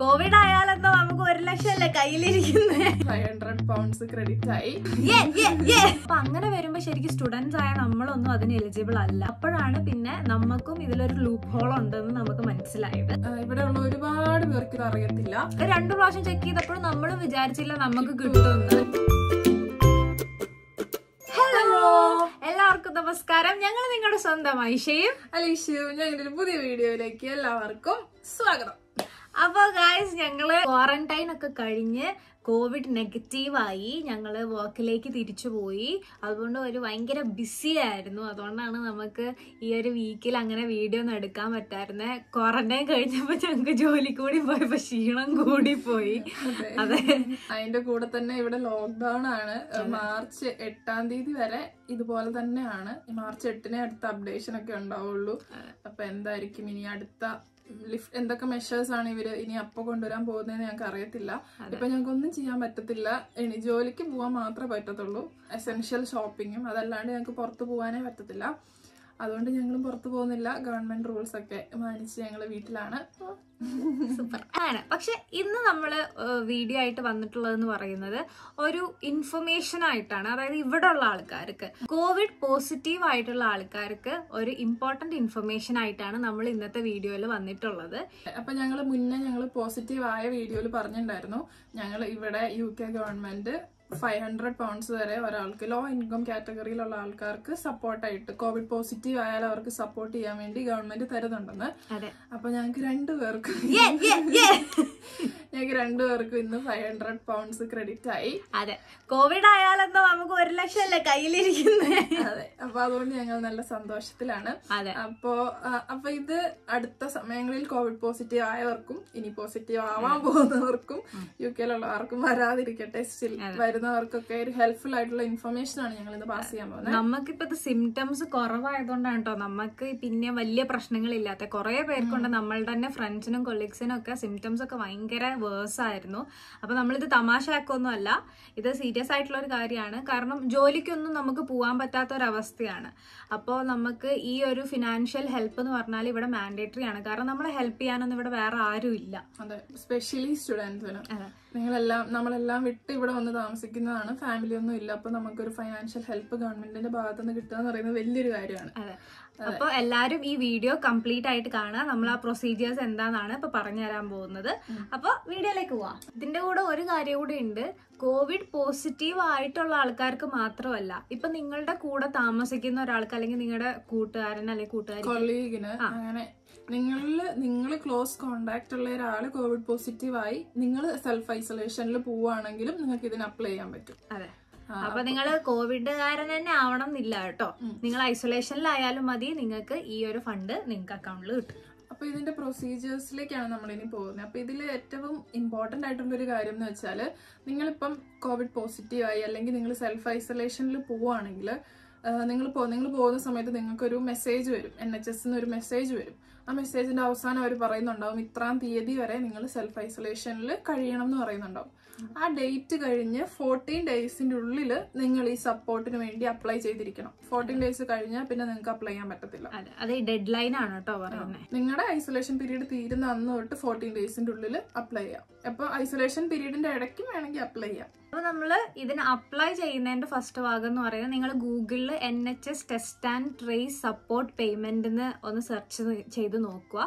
Covid ആയാലെന്തോ നമുക്ക് ഒരു ലക്ഷം അല്ലേ കയ്യിലിരിക്കുന്നത് ഫൈവ് ഹൺഡ്രഡ് പൗണ്ട്സ് ക്രെഡിറ്റ് ആയി അപ്പൊ അങ്ങനെ വരുമ്പോ ശരിക്കും സ്റ്റുഡൻസ് ആയ നമ്മളൊന്നും അതിന് എലിജിബിൾ അല്ല അപ്പോഴാണ് പിന്നെ നമുക്കും ഇതിലൊരു ലൂപ്പ് ഹോൾ ഉണ്ടെന്ന് നമുക്ക് മനസ്സിലായത് ഇവിടെ ഉള്ള ഒരുപാട് പേർക്ക് അറിയത്തില്ല രണ്ടു പ്രാവശ്യം ചെക്ക് ചെയ്തപ്പോഴും നമ്മളും വിചാരിച്ചില്ല നമുക്ക് കിട്ടുമെന്ന് എല്ലാവർക്കും നമസ്കാരം ഞങ്ങൾ നിങ്ങളുടെ സ്വന്തം ഐഷയും അലീഷയും ഞങ്ങളുടെ പുതിയ വീഡിയോയിലേക്ക് എല്ലാവർക്കും സ്വാഗതം അപ്പോൾ ഗായ്സ് ഞങ്ങള് ക്വാറന്റൈൻ ഒക്കെ കഴിഞ്ഞ് കോവിഡ് ആയി ഞങ്ങള് വർക്കിലേക്ക് തിരിച്ചു പോയി അതുകൊണ്ട് ഒരു ഭയങ്കര ബിസി ആയിരുന്നു അതുകൊണ്ടാണ് നമുക്ക് ഈ ഒരു വീക്കിൽ അങ്ങനെ വീഡിയോ ഒന്നും എടുക്കാൻ പറ്റായിരുന്നത് ക്വാറന്റൈൻ കഴിഞ്ഞപ്പോൾ ഞങ്ങക്ക് ജോലി കൂടി പോയപ്പോൾ ക്ഷീണം കൂടി പോയി അതെ അതിന്റെ കൂടെ തന്നെ ഇവിടെ ലോക്ക്ഡൌൺ ആണ് മാർച്ച് എട്ടാം തീയതി വരെ ഇതുപോലെ തന്നെയാണ് മാർച്ച് എട്ടിനെ അടുത്ത അപ്ഡേഷൻ ഒക്കെ ഉണ്ടാവുള്ളൂ അപ്പൊ എന്തായിരിക്കും ഇനി അടുത്ത ലിഫ്റ്റ് എന്തൊക്കെ മെഷേഴ്സ് ആണ് ഇവര് ഇനി അപ്പൊ കൊണ്ടുവരാൻ പോകുന്നതെന്ന് ഞങ്ങൾക്ക് അറിയത്തില്ല ഇപ്പൊ ഞങ്ങൾക്ക് ഒന്നും ചെയ്യാൻ പറ്റത്തില്ല ഇനി ജോലിക്ക് പോവാൻ മാത്രമേ പറ്റത്തുള്ളൂ എസെൻഷ്യൽ ഷോപ്പിങ്ങും അതല്ലാണ്ട് ഞങ്ങൾക്ക് പുറത്തു പോകാനേ പറ്റത്തില്ല അതുകൊണ്ട് ഞങ്ങളും പുറത്തു പോകുന്നില്ല ഗവൺമെന്റ് റൂൾസ് ഒക്കെ മാനിച്ച് ഞങ്ങൾ വീട്ടിലാണ് സൂപ്പർ ആണ് പക്ഷെ ഇന്ന് നമ്മൾ വീഡിയോ ആയിട്ട് വന്നിട്ടുള്ളതെന്ന് പറയുന്നത് ഒരു ഇൻഫർമേഷൻ ആയിട്ടാണ് അതായത് ഇവിടെ ഉള്ള ആൾക്കാർക്ക് കോവിഡ് പോസിറ്റീവ് ആയിട്ടുള്ള ആൾക്കാർക്ക് ഒരു ഇമ്പോർട്ടന്റ് ഇൻഫർമേഷൻ ആയിട്ടാണ് നമ്മൾ ഇന്നത്തെ വീഡിയോയിൽ വന്നിട്ടുള്ളത് അപ്പൊ ഞങ്ങൾ മുന്നേ ഞങ്ങൾ പോസിറ്റീവ് ആയ വീഡിയോയിൽ പറഞ്ഞിട്ടുണ്ടായിരുന്നു ഞങ്ങൾ ഇവിടെ U K government five hundred pounds വരെ ഒരാൾക്ക് ലോ ഇൻകം കാറ്റഗറിയിലുള്ള ആൾക്കാർക്ക് സപ്പോർട്ടായിട്ട് കോവിഡ് പോസിറ്റീവ് ആയാൽ അവർക്ക് സപ്പോർട്ട് ചെയ്യാൻ വേണ്ടി ഗവൺമെന്റ് തരുന്നുണ്ടെന്ന് അപ്പൊ ഞങ്ങൾക്ക് പേർക്ക് നോക്കാം ഞങ്ങൾക്ക് രണ്ടുപേർക്കും ഇന്ന് ഫൈവ് ഹൺഡ്രഡ് പൗണ്ട്സ് ക്രെഡിറ്റ് ആയി അതെ കോവിഡ് ആയാലെന്തോ നമുക്ക് ഒരു ലക്ഷം അല്ലേ കയ്യിലിരിക്കുന്നത് അതെ അപ്പൊ അതുകൊണ്ട് ഞങ്ങൾ നല്ല സന്തോഷത്തിലാണ് അതെ അപ്പോ അപ്പൊ ഇത് അടുത്ത സമയങ്ങളിൽ കോവിഡ് പോസിറ്റീവ് ആയവർക്കും ഇനി പോസിറ്റീവ് ആവാൻ പോകുന്നവർക്കും യു കെയിലുള്ളവർക്കും വരാതിരിക്കട്ടെ സ്റ്റിൽ വരുന്നവർക്കൊക്കെ ഒരു ഹെൽപ്ഫുൾ ആയിട്ടുള്ള ഇൻഫർമേഷൻ ആണ് ഞങ്ങൾ ഇത് പാസ് ചെയ്യാൻ പോകുന്നത് നമുക്കിപ്പോ ഇത് സിംറ്റംസ് കുറവായതുകൊണ്ടാണ് കേട്ടോ നമുക്ക് പിന്നെ വലിയ പ്രശ്നങ്ങളില്ലാത്ത കുറെ പേർക്കൊണ്ട് നമ്മൾ തന്നെ ഫ്രണ്ട്സിന് ഫ്രണ്ട്സിനും കൊളീഗ്സിനും ഒക്കെ സിംറ്റംസ് ഒക്കെ ഭയങ്കര വേഴ്സ് ആയിരുന്നു അപ്പോൾ നമ്മളിത് തമാശയാക്കൊന്നും അല്ല ഇത് സീരിയസ് ആയിട്ടുള്ള ഒരു കാര്യമാണ് കാരണം ജോലിക്കൊന്നും നമുക്ക് പോകാൻ പറ്റാത്ത ഒരു അവസ്ഥയാണ് അപ്പോൾ നമുക്ക് ഈ ഒരു ഫിനാൻഷ്യൽ ഹെൽപ്പ് എന്ന് പറഞ്ഞാൽ ഇവിടെ മാൻഡേറ്ററി ആണ് കാരണം നമ്മളെ ഹെൽപ്പ് ചെയ്യാനൊന്നും ഇവിടെ വേറെ ആരും ഇല്ല അതെ സ്പെഷ്യലി സ്റ്റുഡൻസിന് നിങ്ങളെല്ലാം നമ്മളെല്ലാം വിട്ട് ഇവിടെ വന്ന് താമസിക്കുന്നതാണ് ഫാമിലി ഒന്നും ഇല്ല അപ്പോൾ നമുക്കൊരു ഫൈനാൻഷ്യൽ ഹെൽപ്പ് ഗവൺമെന്റിന്റെ ഭാഗത്തുനിന്ന് കിട്ടുക എന്ന് പറയുന്നത് വലിയൊരു കാര്യമാണ് അതെ അപ്പൊ എല്ലാരും ഈ വീഡിയോ കംപ്ലീറ്റ് ആയിട്ട് കാണുക നമ്മൾ ആ പ്രൊസീജിയേഴ്സ് എന്താണെന്നാണ് ഇപ്പൊ പറഞ്ഞു തരാൻ പോകുന്നത് അപ്പൊ വീഡിയോയിലേക്ക് പോവാം ഇതിന്റെ കൂടെ ഒരു കാര്യം കൂടി ഉണ്ട് കോവിഡ് പോസിറ്റീവ് ആയിട്ടുള്ള ആൾക്കാർക്ക് മാത്രമല്ല ഇപ്പൊ നിങ്ങളുടെ കൂടെ താമസിക്കുന്ന ഒരാൾക്ക് അല്ലെങ്കിൽ നിങ്ങളുടെ കൂട്ടുകാരൻ അല്ലെങ്കിൽ കൂട്ടുകാരിന് അങ്ങനെ നിങ്ങളിൽ നിങ്ങൾ ക്ലോസ് കോണ്ടാക്ട് ഉള്ള ഒരാൾ കോവിഡ് പോസിറ്റീവ് ആയി നിങ്ങൾ സെൽഫ് ഐസൊലേഷനിൽ പോവുകയാണെങ്കിലും നിങ്ങൾക്ക് ഇതിന് അപ്ലൈ ചെയ്യാൻ പറ്റും അതെ അപ്പൊ നിങ്ങൾ കോവിഡുകാരൻ തന്നെ ആവണം എന്നില്ല കേട്ടോ നിങ്ങൾ ഐസൊലേഷനിലായാലും മതി നിങ്ങൾക്ക് ഈ ഒരു ഫണ്ട് നിങ്ങൾക്ക് അക്കൗണ്ടിൽ കിട്ടും അപ്പൊ ഇതിന്റെ പ്രൊസീജിയേഴ്സിലേക്കാണ് നമ്മൾ ഇനി പോകുന്നത് അപ്പൊ ഇതിൽ ഏറ്റവും ഇമ്പോർട്ടന്റ് ആയിട്ടുള്ള ഒരു കാര്യം എന്ന് വെച്ചാൽ നിങ്ങളിപ്പം കോവിഡ് പോസിറ്റീവ് ആയി അല്ലെങ്കിൽ നിങ്ങൾ സെൽഫ് ഐസൊലേഷനിൽ പോവുകയാണെങ്കിൽ നിങ്ങൾ നിങ്ങൾ പോകുന്ന സമയത്ത് നിങ്ങൾക്കൊരു മെസ്സേജ് വരും എൻ എച്ച് എസ് ഒരു മെസ്സേജ് വരും ആ മെസ്സേജിന്റെ അവസാനം അവർ പറയുന്നുണ്ടാവും ഇത്രാം തീയതി വരെ നിങ്ങൾ സെൽഫ് ഐസൊലേഷനിൽ കഴിയണം എന്ന് പറയുന്നുണ്ടാവും ആ ഡേറ്റ് കഴിഞ്ഞ് ഫോർട്ടീൻ ഡേയ്സിന്റെ ഉള്ളിൽ നിങ്ങൾ ഈ സപ്പോർട്ടിന് വേണ്ടി അപ്ലൈ ചെയ്തിരിക്കണം ഫോർട്ടീൻ ഡേയ്സ് കഴിഞ്ഞാൽ പിന്നെ നിങ്ങൾക്ക് അപ്ലൈ ചെയ്യാൻ പറ്റത്തില്ല അതെ ഡെഡ് ലൈൻ ആണ് കേട്ടോ പറയുന്നത് നിങ്ങളുടെ ഐസൊലേഷൻ പീരീഡ് തീരുന്ന അന്ന് തൊട്ട് ഫോർട്ടീൻ ഡേയ്സിന്റെ ഉള്ളിൽ അപ്ലൈ ചെയ്യാം അപ്പോൾ ഐസൊലേഷൻ പീരീഡിന്റെ ഇടയ്ക്കും വേണമെങ്കിൽ അപ്ലൈ ചെയ്യാം അപ്പോൾ നമ്മൾ ഇതിന് അപ്ലൈ ചെയ്യുന്നതിൻ്റെ ഫസ്റ്റ് ഭാഗം എന്ന് പറയുന്നത് നിങ്ങൾ ഗൂഗിളിൽ N H S test and trace support payment എന്ന് ഒന്ന് സെർച്ച് ചെയ്ത് നോക്കുക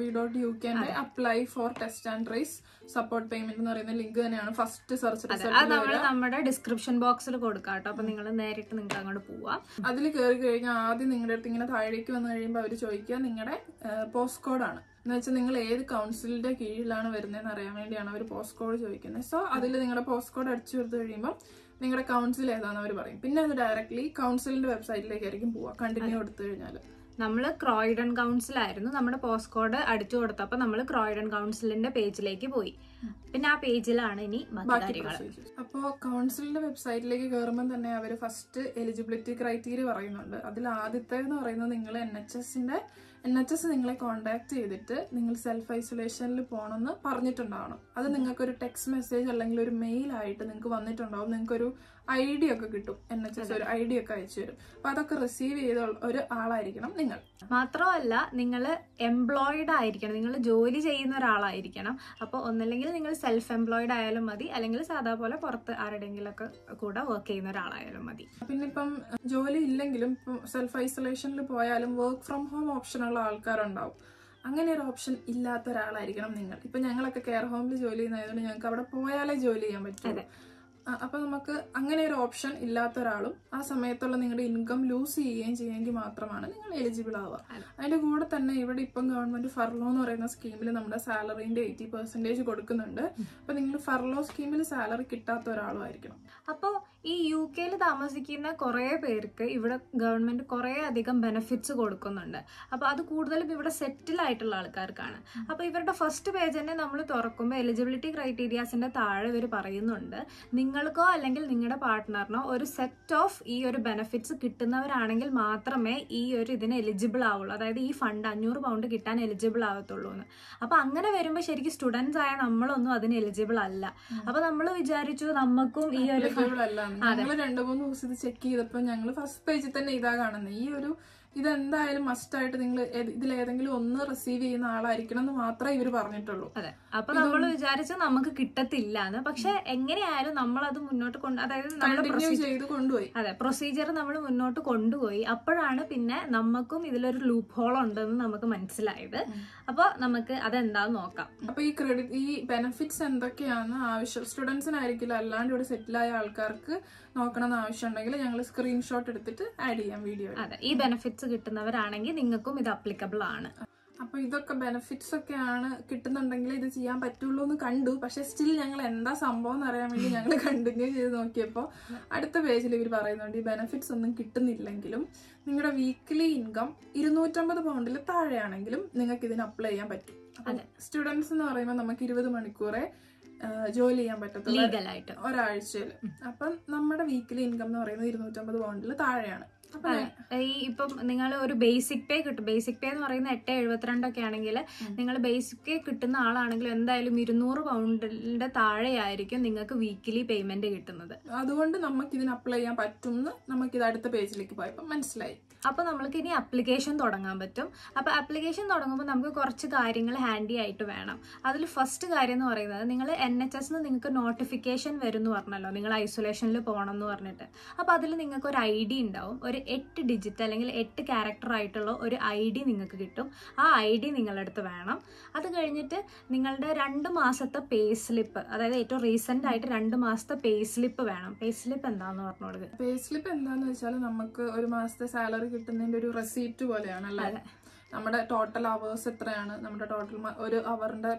we dot you can apply for test and trace support payment എന്ന് പറയുന്ന ലിങ്ക് തന്നെയാണ് ഫസ്റ്റ് സെർച്ച് നമ്മൾ നമ്മുടെ ഡിസ്ക്രിപ്ഷൻ ബോക്സിൽ കൊടുക്കാം കേട്ടോ അപ്പൊ നിങ്ങൾ നേരിട്ട് നിങ്ങൾക്ക് അങ്ങോട്ട് പോവാം അതിൽ കയറി കഴിഞ്ഞാൽ ആദ്യം നിങ്ങളുടെ അടുത്ത് ഇങ്ങനെ താഴേക്ക് വന്നു കഴിയുമ്പോൾ അവർ ചോദിക്കുക നിങ്ങളുടെ പോസ്റ്റ് കോഡാണ് എന്ന് വെച്ചാൽ നിങ്ങൾ ഏത് കൗൺസിലിന്റെ കീഴിലാണ് വരുന്നതെന്ന് അറിയാൻ വേണ്ടിയാണ് അവർ പോസ്റ്റ് കോഡ് ചോദിക്കുന്നത് സോ അതിൽ നിങ്ങളുടെ പോസ്റ്റ് കോഡ് അടിച്ചു കൊടുത്തു കഴിയുമ്പോൾ നിങ്ങളുടെ കൗൺസിൽ ഏതാണെന്ന് അവർ പറയും പിന്നെ അത് ഡയറക്ട്ലി കൗൺസിലിന്റെ വെബ്സൈറ്റിലേക്കായിരിക്കും പോവുക കണ്ടിന്യൂ കൊടുത്തു കഴിഞ്ഞാൽ നമ്മൾ ക്രോയിഡൻ കൗൺസിലായിരുന്നു നമ്മുടെ പോസ്റ്റ് കോഡ് അടിച്ചു കൊടുത്തപ്പോൾ നമ്മൾ ക്രോയിഡൻ കൗൺസിലിന്റെ പേജിലേക്ക് പോയി പിന്നെ ആ പേജിലാണ് ഇനി അപ്പോൾ കൗൺസിലിന്റെ വെബ്സൈറ്റിലേക്ക് കയറുമ്പോൾ തന്നെ അവർ ഫസ്റ്റ് എലിജിബിലിറ്റി ക്രൈറ്റീരിയ പറയുന്നുണ്ട് അതിൽ ആദ്യത്തെ എന്ന് പറയുന്നത് നിങ്ങൾ എൻ എച്ച് എസിന്റെ എൻ എച്ച് എസ് നിങ്ങളെ കോൺടാക്ട് ചെയ്തിട്ട് നിങ്ങൾ സെൽഫ് ഐസൊലേഷനിൽ പോകണമെന്ന് പറഞ്ഞിട്ടുണ്ടാവണം അത് നിങ്ങൾക്കൊരു ടെക്സ്റ്റ് മെസ്സേജ് അല്ലെങ്കിൽ ഒരു മെയിൽ ആയിട്ട് നിങ്ങൾക്ക് വന്നിട്ടുണ്ടാവും നിങ്ങൾക്കൊരു ഐ ഡി ഒക്കെ കിട്ടും എൻ എച്ച് എസ് ഒരു ഐ ഡി ഒക്കെ അയച്ചു തരും അപ്പൊ അതൊക്കെ റിസീവ് ചെയ്ത ഒരു ആളായിരിക്കണം നിങ്ങൾ മാത്രമല്ല നിങ്ങൾ എംപ്ലോയിഡ് ആയിരിക്കണം നിങ്ങൾ ജോലി ചെയ്യുന്ന ഒരാളായിരിക്കണം അപ്പോൾ ഒന്നല്ലെങ്കിൽ നിങ്ങൾ സെൽഫ് എംപ്ലോയിഡ് ആയാലും മതി അല്ലെങ്കിൽ സാധാ പോലെ പുറത്ത് ആരുടെങ്കിലും ഒക്കെ കൂടെ വർക്ക് ചെയ്യുന്ന ഒരാളായാലും മതി പിന്നെ ഇപ്പം ജോലി ഇല്ലെങ്കിലും സെൽഫ് ഐസൊലേഷനിൽ പോയാലും വർക്ക് ഫ്രം ഹോം ഓപ്ഷൻ ഉള്ള ആൾക്കാരുണ്ടാവും അങ്ങനെ ഒരു ഓപ്ഷൻ ഇല്ലാത്ത ഒരാളായിരിക്കണം നിങ്ങൾ ഇപ്പൊ ഞങ്ങളൊക്കെ കെയർ ഹോമിൽ ജോലി ചെയ്യുന്നതായതുകൊണ്ട് ഞങ്ങൾക്ക് അവിടെ പോയാലേ ജോലി ചെയ്യാൻ പറ്റൂ അപ്പോൾ നമുക്ക് അങ്ങനെ ഒരു ഓപ്ഷൻ ഇല്ലാത്ത ഒരാളും ആ സമയത്തുള്ള നിങ്ങളുടെ ഇൻകം ലൂസ് ചെയ്യുകയും ചെയ്യുമെങ്കിൽ മാത്രമാണ് നിങ്ങൾ എലിജിബിൾ ആവുക അതിന്റെ കൂടെ തന്നെ ഇവിടെ ഇപ്പം ഗവൺമെന്റ് ഫർലോ എന്ന് പറയുന്ന സ്കീമിൽ നമ്മുടെ സാലറിന്റെ എയ്റ്റി പെർസെൻറ്റേജ് കൊടുക്കുന്നുണ്ട് അപ്പോൾ നിങ്ങൾ ഫർലോ സ്കീമിൽ സാലറി കിട്ടാത്ത ഒരാളും ആയിരിക്കണം അപ്പോൾ ഈ യു കെയിൽ താമസിക്കുന്ന കുറേ പേർക്ക് ഇവിടെ ഗവൺമെൻറ് കുറേ അധികം ബെനിഫിറ്റ്സ് കൊടുക്കുന്നുണ്ട് അപ്പോൾ അത് കൂടുതലും ഇവിടെ സെറ്റിൽ ആയിട്ടുള്ള ആൾക്കാർക്കാണ് അപ്പോൾ ഇവരുടെ ഫസ്റ്റ് പേജ് തന്നെ നമ്മൾ തുറക്കുമ്പോൾ എലിജിബിലിറ്റി ക്രൈറ്റീരിയാസിൻ്റെ താഴെ ഇവർ പറയുന്നുണ്ട് നിങ്ങൾക്കോ അല്ലെങ്കിൽ നിങ്ങളുടെ പാർട്ട്ണറിനോ ഒരു സെറ്റ് ഓഫ് ഈ ഒരു ബെനിഫിറ്റ്സ് കിട്ടുന്നവരാണെങ്കിൽ മാത്രമേ ഈ ഒരു ഇതിന് എലിജിബിൾ ആവുള്ളൂ അതായത് ഈ ഫണ്ട് അഞ്ഞൂറ് പൗണ്ട് കിട്ടാൻ എലിജിബിൾ ആവത്തുള്ളൂ എന്ന് അപ്പോൾ അങ്ങനെ വരുമ്പോൾ ശരിക്കും സ്റ്റുഡൻസ് ആയ നമ്മളൊന്നും അതിന് എലിജിബിൾ അല്ല അപ്പോൾ നമ്മൾ വിചാരിച്ചു നമുക്കും ഈ ഒരു ഞങ്ങൾ രണ്ടു മൂന്ന് ദിവസം ഇത് ചെക്ക് ചെയ്തപ്പോൾ ഞങ്ങള് ഫസ്റ്റ് പേജിൽ തന്നെ ഇതാ കാണുന്നത് ഈ ഒരു ഇതെന്തായാലും മസ്റ്റായിട്ട് നിങ്ങൾ ഇതിൽ ഏതെങ്കിലും ഒന്ന് റിസീവ് ചെയ്യുന്ന ആളായിരിക്കണം എന്ന് മാത്രമേ ഇവർ പറഞ്ഞിട്ടുള്ളൂ അതെ അപ്പൊ നമ്മൾ വിചാരിച്ച നമുക്ക് കിട്ടത്തില്ല എന്ന് പക്ഷെ എങ്ങനെയായാലും നമ്മൾ അത് മുന്നോട്ട് കൊണ്ട് അതായത് ചെയ്ത് കൊണ്ടുപോയി അതെ പ്രൊസീജിയർ നമ്മൾ മുന്നോട്ട് കൊണ്ടുപോയി അപ്പോഴാണ് പിന്നെ നമുക്കും ഇതിലൊരു ലൂപ്പ് ഹോൾ ഉണ്ടെന്ന് നമുക്ക് മനസ്സിലായത് അപ്പൊ നമുക്ക് അതെന്താന്ന് നോക്കാം അപ്പൊ ഈ ക്രെഡിറ്റ് ഈ ബെനിഫിറ്റ്സ് എന്തൊക്കെയാണ് ആവശ്യം സ്റ്റുഡൻസിനായിരിക്കില്ല അല്ലാണ്ട് ഇവിടെ സെറ്റിൽ ആയ ആൾക്കാർക്ക് നോക്കണം എന്ന് ആവശ്യം ഉണ്ടെങ്കിൽ ഞങ്ങൾ സ്ക്രീൻഷോട്ട് എടുത്തിട്ട് ആഡ് ചെയ്യാം വീഡിയോ അതെ ഈ ബെനിഫിറ്റ്സ് കിട്ടുന്നവരാണെങ്കിൽ നിങ്ങൾക്കും ഇത് അപ്ലിക്കബിൾ ആണ് അപ്പോൾ ഇതൊക്കെ ബെനിഫിറ്റ്സ് ഒക്കെ ആണ് കിട്ടുന്നുണ്ടെങ്കിൽ ഇത് ചെയ്യാൻ പറ്റുള്ളൂ എന്ന് കണ്ടു പക്ഷെ സ്റ്റിൽ ഞങ്ങൾ എന്താ സംഭവം എന്ന് അറിയാൻ വേണ്ടി ഞങ്ങൾ കണ്ടിന്യൂ ചെയ്ത് നോക്കിയപ്പോൾ അടുത്ത പേജിൽ ഇവർ പറയുന്നുണ്ട് ഈ ബെനിഫിറ്റ്സ് ഒന്നും കിട്ടുന്നില്ലെങ്കിലും നിങ്ങളുടെ വീക്ക്ലി ഇൻകം ഇരുന്നൂറ്റമ്പത് പൗണ്ടിൽ താഴെയാണെങ്കിലും നിങ്ങൾക്ക് ഇതിന് അപ്ലൈ ചെയ്യാൻ പറ്റും സ്റ്റുഡൻസ് എന്ന് പറയുമ്പോൾ നമുക്ക് ഇരുപത് മണിക്കൂറെ ജോലി ചെയ്യാൻ പറ്റത്തുള്ളൂ ഒരാഴ്ചയിൽ അപ്പം നമ്മുടെ വീക്കിലി ഇൻകം എന്ന് പറയുന്നത് ഇരുന്നൂറ്റമ്പത് പൗണ്ടിൽ താഴെയാണ് ഈ ഇപ്പം നിങ്ങൾ ഒരു ബേസിക് പേ കിട്ടും ബേസിക് പേ എന്ന് പറയുന്ന എട്ട് എഴുപത്തിരണ്ടൊക്കെ ആണെങ്കിൽ നിങ്ങൾ ബേസിക് പേ കിട്ടുന്ന ആളാണെങ്കിലും എന്തായാലും ഇരുന്നൂറ് പൗണ്ടിന്റെ താഴെയായിരിക്കും നിങ്ങൾക്ക് വീക്കിലി പേയ്മെന്റ് കിട്ടുന്നത് അതുകൊണ്ട് നമുക്ക് ഇതിന് അപ്ലൈ ചെയ്യാൻ പറ്റും നമുക്ക് ഇത് അടുത്ത പേജിലേക്ക് പോയപ്പോൾ മനസ്സിലായി അപ്പോൾ നമ്മൾക്ക് ഇനി അപ്ലിക്കേഷൻ തുടങ്ങാൻ പറ്റും അപ്പോൾ അപ്ലിക്കേഷൻ തുടങ്ങുമ്പോൾ നമുക്ക് കുറച്ച് കാര്യങ്ങൾ ഹാൻഡി ആയിട്ട് വേണം അതിൽ ഫസ്റ്റ് കാര്യം എന്ന് പറയുന്നത് നിങ്ങൾ എൻ എച്ച് എസ് നിങ്ങൾക്ക് നോട്ടിഫിക്കേഷൻ വരും എന്ന് പറഞ്ഞല്ലോ നിങ്ങൾ ഐസൊലേഷനിൽ പോകണം എന്ന് പറഞ്ഞിട്ട് അപ്പോൾ അതിൽ നിങ്ങൾക്ക് ഒരു ഐ ഡി ഉണ്ടാവും ഒരു എട്ട് ഡിജിറ്റ് അല്ലെങ്കിൽ എട്ട് ക്യാരക്ടർ ആയിട്ടുള്ള ഒരു ഐ ഡി നിങ്ങൾക്ക് കിട്ടും ആ ഐ ഡി നിങ്ങളുടെ അടുത്ത് വേണം അത് കഴിഞ്ഞിട്ട് നിങ്ങളുടെ രണ്ട് മാസത്തെ പേ സ്ലിപ്പ് അതായത് ഏറ്റവും റീസെൻ്റ് ആയിട്ട് രണ്ട് മാസത്തെ പേ സ്ലിപ്പ് വേണം പേ സ്ലിപ്പ് എന്താണെന്ന് പറഞ്ഞോളൂ പേ സ്ലിപ്പ് എന്താണെന്ന് വെച്ചാൽ നമുക്ക് ഒരു മാസത്തെ സാലറി കിട്ടുന്നതിന്റെ ഒരു റെസീപ്റ്റ് പോലെയാണ് അല്ലേ നമ്മുടെ ടോട്ടൽ അവേഴ്സ് എത്രയാണ് നമ്മുടെ ടോട്ടൽ ഒരു അവറിന്റെ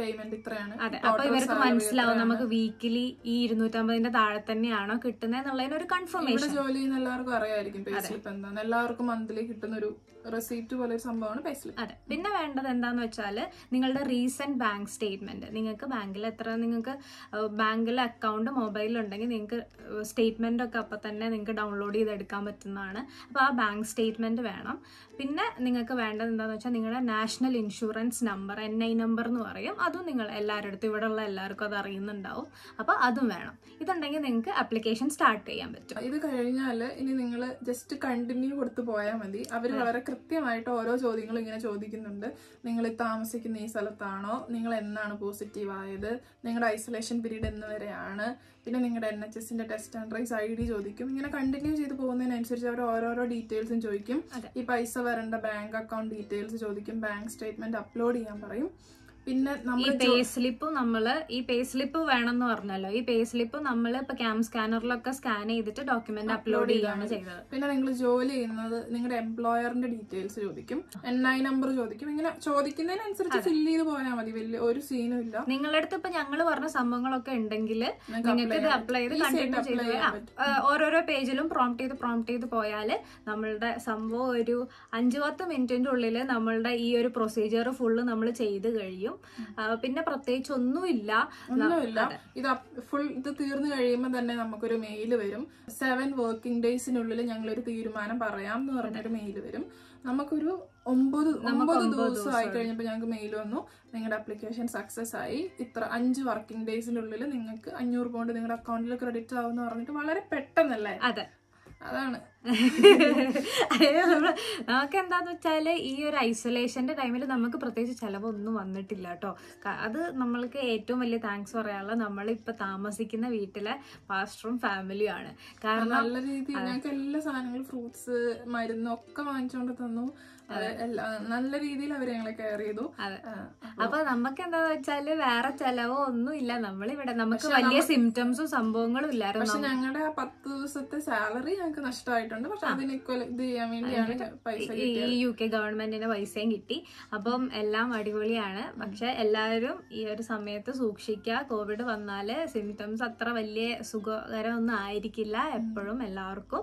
പേയ്മെന്റ് ഇത്രയാണ് അതെ അപ്പൊ ഇവർക്ക് മനസ്സിലാവും നമുക്ക് വീക്കിലി ഈ ഇരുന്നൂറ്റമ്പതിന്റെ താഴെ തന്നെയാണോ കിട്ടുന്നത് എന്നുള്ളതിന് ഒരു കൺഫർമേഷൻ ജോലി ചെയ്യുന്ന എല്ലാവർക്കും അറിയായിരിക്കും പേസ്ലിപ്പ് എന്താണ് എല്ലാവർക്കും മന്ത്ലി കിട്ടുന്ന ഒരു റെസീപ്റ്റ് പോലെ ഒരു സംഭവമാണ് അതെ പിന്നെ വേണ്ടത് എന്താന്ന് വെച്ചാൽ നിങ്ങളുടെ റീസെന്റ് ബാങ്ക് സ്റ്റേറ്റ്മെന്റ് നിങ്ങൾക്ക് ബാങ്കിൽ എത്ര നിങ്ങൾക്ക് ബാങ്കിൽ അക്കൗണ്ട് മൊബൈലിൽ ഉണ്ടെങ്കിൽ നിങ്ങൾക്ക് സ്റ്റേറ്റ്മെന്റ് ഒക്കെ അപ്പൊ തന്നെ നിങ്ങൾക്ക് ഡൗൺലോഡ് ചെയ്തെടുക്കാൻ പറ്റുന്നതാണ് അപ്പൊ ആ ബാങ്ക് സ്റ്റേറ്റ്മെന്റ് വേണം പിന്നെ നിങ്ങൾക്ക് വേണ്ടത് എന്താണെന്ന് വെച്ചാൽ നിങ്ങളുടെ national insurance number N I number എന്ന് പറയും അതും നിങ്ങൾ എല്ലാവരുടെ അടുത്തും ഇവിടെയുള്ള എല്ലാവർക്കും അത് അറിയുന്നുണ്ടാവും അപ്പോൾ അതും വേണം ഇതുണ്ടെങ്കിൽ നിങ്ങൾക്ക് അപ്ലിക്കേഷൻ സ്റ്റാർട്ട് ചെയ്യാൻ പറ്റും ഇത് കഴിഞ്ഞാൽ ഇനി നിങ്ങൾ ജസ്റ്റ് കണ്ടിന്യൂ കൊടുത്തു പോയാൽ മതി അവർ വളരെ കൃത്യമായിട്ട് ഓരോ ചോദ്യങ്ങളും ഇങ്ങനെ ചോദിക്കുന്നുണ്ട് നിങ്ങൾ താമസിക്കുന്ന ഈ സ്ഥലത്താണോ നിങ്ങൾ എന്നാണ് പോസിറ്റീവ് ആയത് നിങ്ങളുടെ ഐസൊലേഷൻ പീരീഡ് എന്ന് വരെയാണ് പിന്നെ നിങ്ങളുടെ എൻ എച്ച് എസിന്റെ test and rise I D ചോദിക്കും ഇങ്ങനെ കണ്ടിന്യൂ ചെയ്ത് പോകുന്നതിനനുസരിച്ച് അവർ ഓരോരോ ഡീറ്റെയിൽസും ചോദിക്കും ഈ പൈസ വരേണ്ട ബാങ്ക് അക്കൗണ്ട് ഡീറ്റെയിൽസ് ചോദിക്കും ബാങ്ക് സ്റ്റേറ്റ്മെന്റ് അപ്ലോഡ് ചെയ്യാൻ പറയും പിന്നെ ഈ പേ സ്ലിപ്പ് നമ്മള് ഈ പേ സ്ലിപ്പ് എന്ന് പറഞ്ഞല്ലോ ഈ പേ സ്ലിപ്പ് നമ്മൾ ഇപ്പൊ ക്യാം സ്കാനറിലൊക്കെ സ്കാൻ ചെയ്തിട്ട് ഡോക്യുമെന്റ് അപ്ലോഡ് ചെയ്യാണ് ചെയ്തത് പിന്നെ നിങ്ങൾ ജോലി ചെയ്യുന്നത് നിങ്ങളുടെ എംപ്ലോയറിന്റെ ഡീറ്റെയിൽസ് ചോദിക്കും എൻ ഐ നമ്പർ ചോദിക്കും ഇങ്ങനെ ചോദിക്കുന്നതിനനുസരിച്ച് ഫില്ല് ചെയ്ത് പോയാൽ മതി വലിയ ഒരു സീനും ഇല്ല നിങ്ങളുടെ അടുത്ത് ഇപ്പൊ ഞങ്ങൾ പറഞ്ഞ സംഭവങ്ങളൊക്കെ ഉണ്ടെങ്കിൽ നിങ്ങൾക്ക് ഇത് അപ്ലൈ ചെയ്ത് കണ്ടിന്യൂ ഓരോരോ പേജിലും പ്രോംപ്റ്റ് ചെയ്ത് പ്രോംപ്റ്റ് ചെയ്ത് പോയാൽ നമ്മളുടെ സംഭവം ഒരു അഞ്ചു പത്ത് മിനിറ്റിന്റെ ഉള്ളിൽ നമ്മളുടെ ഈ ഒരു പ്രൊസീജിയർ ഫുള്ള് നമ്മൾ ചെയ്ത് കഴിയും പിന്നെ പ്രത്യേകിച്ച് ഒന്നുമില്ല ഒന്നുമില്ല ഇത് ഫുൾ ഇത് തീർന്നു കഴിയുമ്പോൾ തന്നെ നമുക്കൊരു മെയിൽ വരും സെവൻ വർക്കിംഗ് ഡേയ്സിനുള്ളിൽ ഞങ്ങൾ ഒരു തീരുമാനം പറയാം എന്ന് പറഞ്ഞൊരു മെയിൽ വരും നമുക്കൊരു ഒമ്പത് ഒമ്പത് ദിവസം ആയി കഴിഞ്ഞപ്പോൾ ഞങ്ങൾക്ക് മെയിൽ വന്നു നിങ്ങളുടെ അപ്ലിക്കേഷൻ സക്സസ് ആയി ഇത്ര അഞ്ച് വർക്കിംഗ് ഡേയ്സിനുള്ളിൽ നിങ്ങൾക്ക് അഞ്ഞൂറ് പോണ്ട് നിങ്ങളുടെ അക്കൗണ്ടിൽ ക്രെഡിറ്റ് ആവും എന്ന് പറഞ്ഞിട്ട് വളരെ പെട്ടെന്നല്ലേ അതെ അതാണ് നമുക്ക് എന്താന്ന് വെച്ചാൽ ഈ ഒരു ഐസൊലേഷന്റെ ടൈമിൽ നമുക്ക് പ്രത്യേകിച്ച് ചിലവൊന്നും വന്നിട്ടില്ല കേട്ടോ അത് നമ്മൾക്ക് ഏറ്റവും വലിയ താങ്ക്സ് പറയാനുള്ള നമ്മളിപ്പൊ താമസിക്കുന്ന വീട്ടിലെ പാസ്റ്ററും ഫാമിലിയാണ് കാരണം നല്ല രീതിയിൽ ഞങ്ങൾക്ക് എല്ലാ സാധനങ്ങളും ഫ്രൂട്ട്സ് മരുന്നൊക്കെ വാങ്ങിച്ചുകൊണ്ട് തന്നു നല്ല രീതിയിൽ അവർ ഞങ്ങളെ കെയർ ചെയ്തു അപ്പൊ നമുക്ക് എന്താ വെച്ചാല് വേറെ ചെലവോ ഒന്നും ഇല്ല നമ്മളിവിടെ നമുക്ക് വലിയ സിംറ്റംസും സംഭവങ്ങളും ഇല്ലായിരുന്നു പക്ഷെ ഞങ്ങളുടെ ആ പത്ത് ദിവസത്തെ സാലറി ഞങ്ങൾക്ക് നഷ്ടമായിട്ടുണ്ട് പക്ഷെ അതിന് ഇക്വൽ ഇത് ചെയ്യാൻ വേണ്ടിയാണ് പൈസ ഈ യു കെ ഗവൺമെന്റിന്റെ പൈസയും കിട്ടി അപ്പം എല്ലാം അടിപൊളിയാണ് പക്ഷെ എല്ലാവരും ഈ ഒരു സമയത്ത് സൂക്ഷിക്കുക കോവിഡ് വന്നാല് സിംറ്റംസ് അത്ര വലിയ സുഖകരമൊന്നും ആയിരിക്കില്ല എപ്പോഴും എല്ലാവർക്കും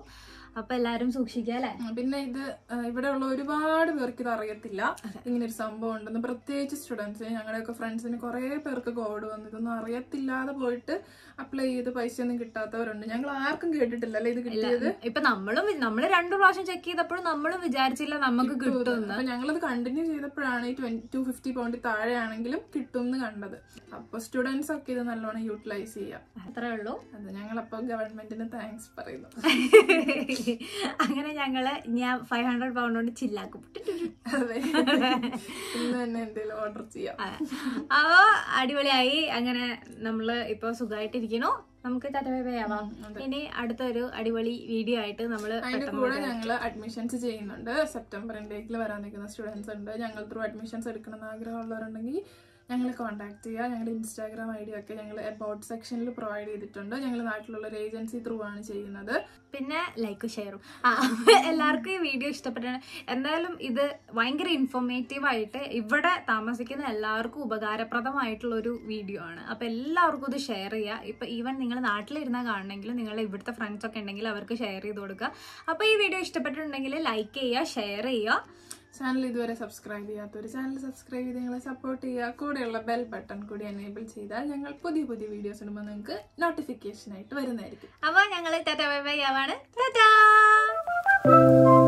അപ്പൊ എല്ലാരും സൂക്ഷിക്കുക അല്ലെ പിന്നെ ഇത് ഇവിടെ ഉള്ള ഒരുപാട് പേർക്ക് ഇത് അറിയത്തില്ല ഇങ്ങനെ ഒരു സംഭവം ഉണ്ടെന്ന് പ്രത്യേകിച്ച് സ്റ്റുഡൻസ് ഞങ്ങളുടെയൊക്കെ ഫ്രണ്ട്സിന് കുറെ പേർക്ക് കോവിഡ് വന്നു ഇതൊന്നും അറിയത്തില്ലാതെ പോയിട്ട് അപ്ലൈ ചെയ്ത് പൈസ ഒന്നും കിട്ടാത്തവരുണ്ട് ഞങ്ങൾ ആർക്കും കേട്ടിട്ടില്ല അല്ലെ ഇത് കിട്ടിയത് ഇപ്പൊ നമ്മളും നമ്മൾ രണ്ടു പ്രാവശ്യം ചെക്ക് ചെയ്തപ്പോഴും നമ്മളും വിചാരിച്ചില്ല നമുക്ക് കിട്ടും ഞങ്ങളത് കണ്ടിന്യൂ ചെയ്തപ്പോഴാണ് ഈ ടു ഫിഫ്റ്റി പൗണ്ടിൽ താഴെയാണെങ്കിലും കിട്ടും എന്ന് കണ്ടത് അപ്പൊ സ്റ്റുഡൻസ് ഒക്കെ ഇത് നല്ലോണം യൂട്ടിലൈസ് ചെയ്യാം അത്രേ ഉള്ളൂ അത് ഞങ്ങളപ്പോ ഗവൺമെന്റിന് താങ്ക്സ് പറയുന്നു അങ്ങനെ ഞങ്ങള് ഞാൻ ഫൈവ് ഹൺഡ്രഡ് പൗണ്ട് കൊണ്ട് ചില്ലാക്കും ഓർഡർ ചെയ്യാം അപ്പോ അടിപൊളിയായി അങ്ങനെ നമ്മള് ഇപ്പൊ സുഖമായിട്ടിരിക്കണു നമുക്ക് തട്ടവേവയാവാം ഇനി അടുത്തൊരു അടിപൊളി വീഡിയോ ആയിട്ട് നമ്മൾ അതിന്റെ കൂടെ ഞങ്ങൾ അഡ്മിഷൻസ് ചെയ്യുന്നുണ്ട് സെപ്റ്റംബർ വരാൻ നിൽക്കുന്ന സ്റ്റുഡൻസ് ഉണ്ട് ഞങ്ങൾ ത്രൂ അഡ്മിഷൻസ് എടുക്കണമെന്ന് ആഗ്രഹമുള്ളവരുണ്ടെങ്കിൽ ഞങ്ങൾ കോൺടാക്ട് ചെയ്യുക ഞങ്ങളുടെ ഇൻസ്റ്റാഗ്രാം ഐ ഡി ഒക്കെ ഞങ്ങൾ അബൌട്ട് സെക്ഷനിൽ പ്രൊവൈഡ് ചെയ്തിട്ടുണ്ട് ഞങ്ങൾ നാട്ടിലുള്ള ഒരു ഏജൻസി ത്രൂ ആണ് ചെയ്യുന്നത് പിന്നെ ലൈക്കും ഷെയറും ആ എല്ലാവർക്കും ഈ വീഡിയോ ഇഷ്ടപ്പെട്ടു എന്തായാലും ഇത് ഭയങ്കര ഇൻഫോർമേറ്റീവ് ആയിട്ട് ഇവിടെ താമസിക്കുന്ന എല്ലാവർക്കും ഉപകാരപ്രദമായിട്ടുള്ള ഒരു വീഡിയോ ആണ് അപ്പോൾ എല്ലാവർക്കും ഇത് ഷെയർ ചെയ്യുക ഇപ്പം ഈവൻ നിങ്ങൾ നാട്ടിലിരുന്നാൽ കാണണമെങ്കിൽ നിങ്ങളുടെ ഇവിടുത്തെ ഫ്രണ്ട്സ് ഒക്കെ ഉണ്ടെങ്കിൽ അവർക്ക് ഷെയർ ചെയ്ത് കൊടുക്കുക അപ്പോൾ ഈ വീഡിയോ ഇഷ്ടപ്പെട്ടിട്ടുണ്ടെങ്കിൽ ലൈക്ക് ചെയ്യുക ഷെയർ ചെയ്യുക ചാനൽ ഇതുവരെ സബ്സ്ക്രൈബ് ചെയ്യാത്തവർ ചാനൽ സബ്സ്ക്രൈബ് ചെയ്ത് നിങ്ങളെ സപ്പോർട്ട് ചെയ്യുക കൂടെയുള്ള ബെൽ ബട്ടൺ കൂടി എനേബിൾ ചെയ്താൽ ഞങ്ങൾ പുതിയ പുതിയ വീഡിയോസ് ഇടുമ്പോൾ നിങ്ങൾക്ക് നോട്ടിഫിക്കേഷൻ ആയിട്ട് വരുന്നതായിരിക്കും അപ്പോൾ ഞങ്ങൾ ബൈ ബൈ じゃタダー